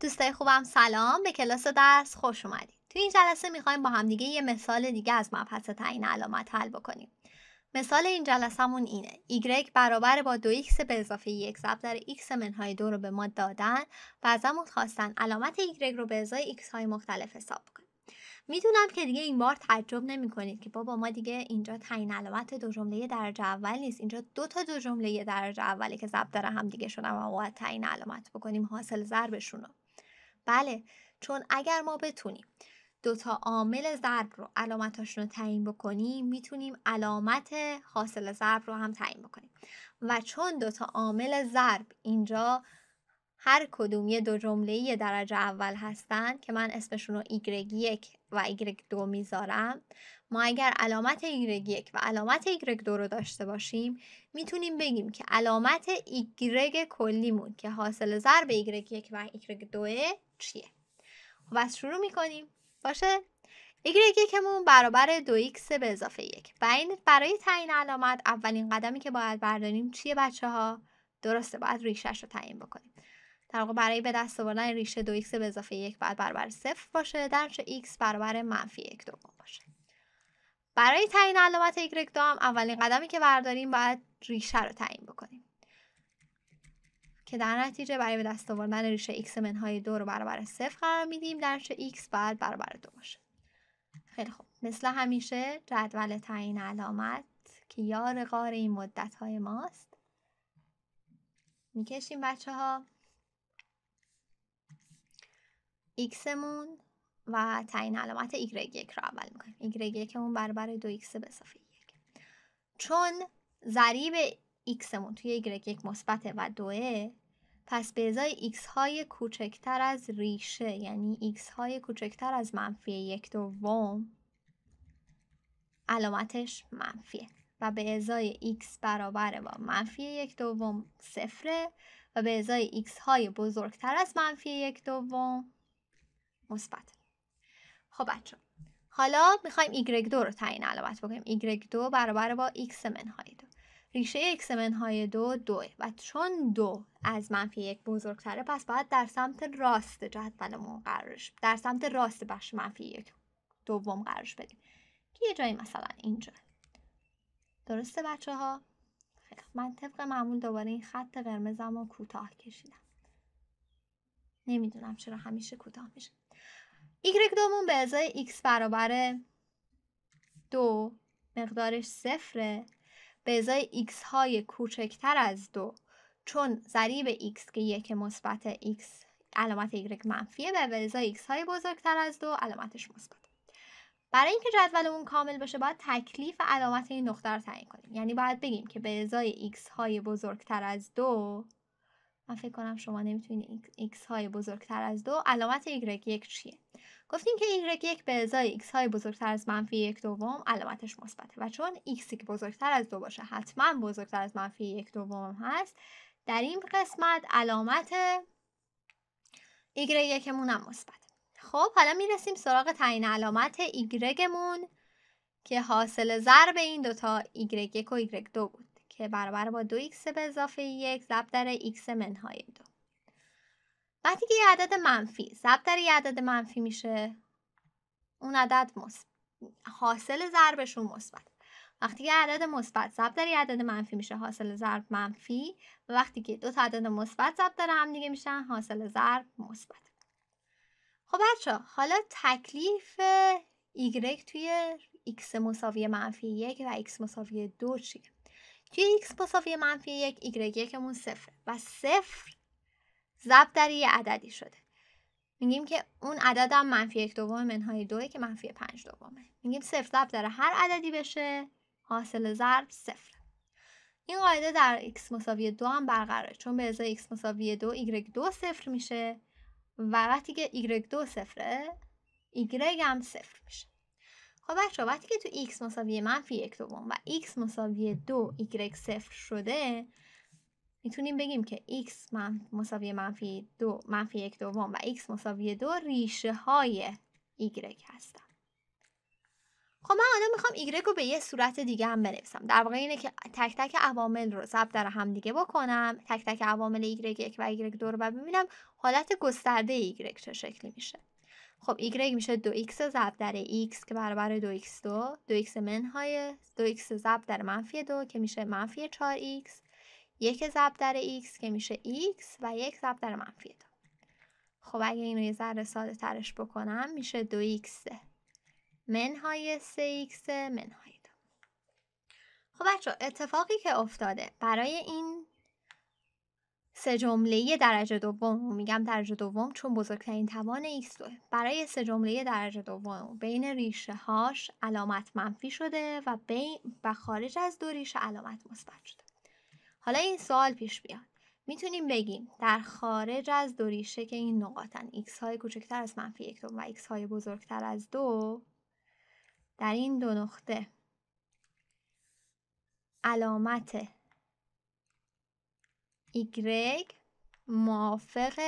دوستای خوبم سلام به کلاس درس خوش اومدید توی این جلسه میخوایم با هم دیگه یه مثال دیگه از مبحث تعیین علامت حل بکنیم مثال این جلسهمون اینه y برابر با 2x به اضافه یک ضرب x منهای دو رو به ما دادن و ازمون خواستن علامت y رو به ازای x های مختلف حساب کنیم میدونم که دیگه این بار تعجب نمی کنید که بابا ما دیگه اینجا تعیین علامت دو جمله درجه اول نیست اینجا دو تا دو جمله درجه اولی که ضرب داره هم دیگه شدن و باید تعیین علامت بکنیم حاصل ضربشون رو بله چون اگر ما بتونیم دوتا عامل ضرب رو علامتاشون رو تعیین بکنیم میتونیم علامت حاصل ضرب رو هم تعیین بکنیم و چون دوتا عامل ضرب اینجا هر کدوم یه دو جمله یه درجه اول هستن که من اسمشون رو ایگرگ یک و ایگرگ دو میذارم ما اگر علامت ایگرگ یک و علامت ایگرگ دو رو داشته باشیم میتونیم بگیم که علامت ایگرگ کلیمون که حاصل ضرب ایگرگ یک و ایگرگ دوه چیه خب از شروع میکنیم باشه ایگرگ یکمون برابر دو ایکس به اضافه یک برای تعیین علامت اولین قدمی که باید برداریم چیه بچه ها؟ درسته باید ریشش رو تعیین بکنیم در واقع برای به دست آوردن ریشه دو x به اضافه یک باید برابر صفر باشه در x برابر منفی یک دوم باشه برای تعیین علامت y دو هم اولین قدمی که برداریم باید ریشه رو تعیین بکنیم که در نتیجه برای به دست آوردن ریشه x منهای دو رو برابر صفر قرار میدیم در x باید برابر دو باشه خیلی خوب مثل همیشه جدول تعیین علامت که یار غار این مدت های ماست میکشیم بچه ها ایکسمون و تعین علامت ایگرگ یک رو اول میکنیم ایگرگ یکمون برابر دو x به اضافه یک چون ضریب ایکسمون توی ایگرگ یک مثبت و دوه پس به ازای ایکس های کوچکتر از ریشه یعنی ایکس های کوچکتر از منفی یک دوم علامتش منفیه و به ازای x برابر با منفی یک دوم صفره و به ازای x های بزرگتر از منفی یک دوم مثبت خب بچه حالا میخوایم ایگرگ دو رو تعیین علامت بکنیم ایگرگ دو برابر با ایکس منهای دو ریشه ایکس منهای دو دوه و چون دو از منفی یک بزرگتره پس باید در سمت راست جدولمون قرارش در سمت راست بخش منفی یک دوم قرارش بدیم که یه جایی مثلا اینجا درسته بچه ها؟ من طبق معمول دوباره این خط قرمزم رو کوتاه کشیدم نمیدونم چرا همیشه کوتاه میشه ایگرگ دومون به ازای x برابر دو مقدارش صفره به ازای x های کوچکتر از دو چون ضریب x که یک مثبت x علامت y منفیه و به ازای x های بزرگتر از دو علامتش مثبت برای اینکه جدولمون کامل بشه باید تکلیف علامت این نقطه رو تعیین کنیم یعنی باید بگیم که به ازای x های بزرگتر از دو من فکر کنم شما نمیتونید x های بزرگتر از دو علامت y یک چیه گفتیم که یک به ازای x های بزرگتر از منفی یک دوم علامتش مثبته و چون x که بزرگتر از دو باشه حتما بزرگتر از منفی یک دوم هست در این قسمت علامت y یکمون هم مثبت خب حالا میرسیم سراغ تعیین علامت ایگرگمون که حاصل ضرب این دوتا یک یک و یک دو بود که برابر با دو ایکس به اضافه یک ضرب در x منهای دو وقتی که یه عدد منفی ضرب در یه عدد منفی میشه اون عدد مثبت حاصل ضربشون مثبت وقتی که عدد مثبت ضرب در یه عدد منفی میشه حاصل ضرب منفی و وقتی که دو تا عدد مثبت ضرب در هم دیگه میشن حاصل ضرب مثبت خب بچه حالا تکلیف y توی x مساوی منفی یک و x مساوی دو چیه؟ توی x مساوی منفی یک y یکمون صفر و صفر ضرب در یه عددی شده میگیم که اون هم منفی یک دوم منهای دوه که منفی پنج دومه میگیم صفر ضرب در هر عددی بشه حاصل ضرب صفر این قاعده در x مساوی دو هم برقراره چون به ازای x مساوی دو y دو صفر میشه و وقتی که y دو صفره y هم صفر میشه خب بچه وقتی که تو x مساوی منفی یک دوم و x مساوی دو y صفر شده میتونیم بگیم که x من مساوی منفی دو منفی یک دوم و x مساوی دو ریشه های y هستن خب من الان میخوام y رو به یه صورت دیگه هم بنویسم در واقع اینه که تک تک عوامل رو ضرب در هم دیگه بکنم تک تک عوامل y1 و y2 رو و ببینم حالت گسترده y چه شکلی میشه خب y میشه 2x ضرب در x که برابر 2x2 2x منهای 2x ضرب در منفی 2 که میشه منفی 4x یک ضرب در x که میشه x و یک ضرب در منفی دو خب اگه اینو یه ذره ساده ترش بکنم میشه 2x منهای 3x منهای دو خب بچه اتفاقی که افتاده برای این سه جمله درجه دوم میگم درجه دوم چون بزرگترین توان x دوه برای سه جمله درجه دوم بین ریشه هاش علامت منفی شده و بین و خارج از دو ریشه علامت مثبت شده حالا این سوال پیش بیاد میتونیم بگیم در خارج از دو ریشه که این نقاطن x های کوچکتر از منفی یک و ایکس های بزرگتر از دو در این دو نقطه علامت y موافق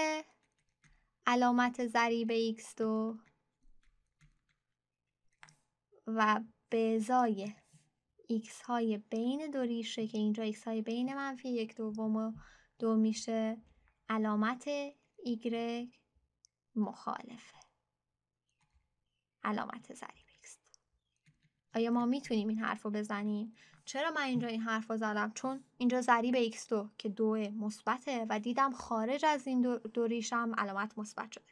علامت ضریب x2 و به x های بین دو ریشه که اینجا x های بین منفی یک دوم و دو میشه علامت y مخالفه علامت ضریب x آیا ما میتونیم این حرف رو بزنیم چرا من اینجا این حرف رو زدم چون اینجا ضریب x2 که دو مثبته و دیدم خارج از این دو, دو علامت مثبت شده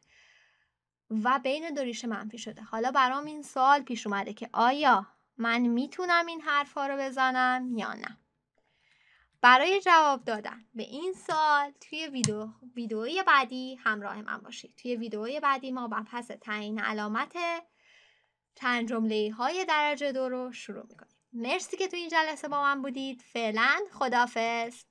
و بین دو ریشه منفی شده حالا برام این سوال پیش اومده که آیا من میتونم این ها رو بزنم یا نه برای جواب دادن به این سال توی ویدیو ویدئوی بعدی همراه من باشید توی ویدئوی بعدی ما با پس تعیین علامت چند جمله های درجه دو رو شروع میکنیم مرسی که تو این جلسه با من بودید فعلا خدافز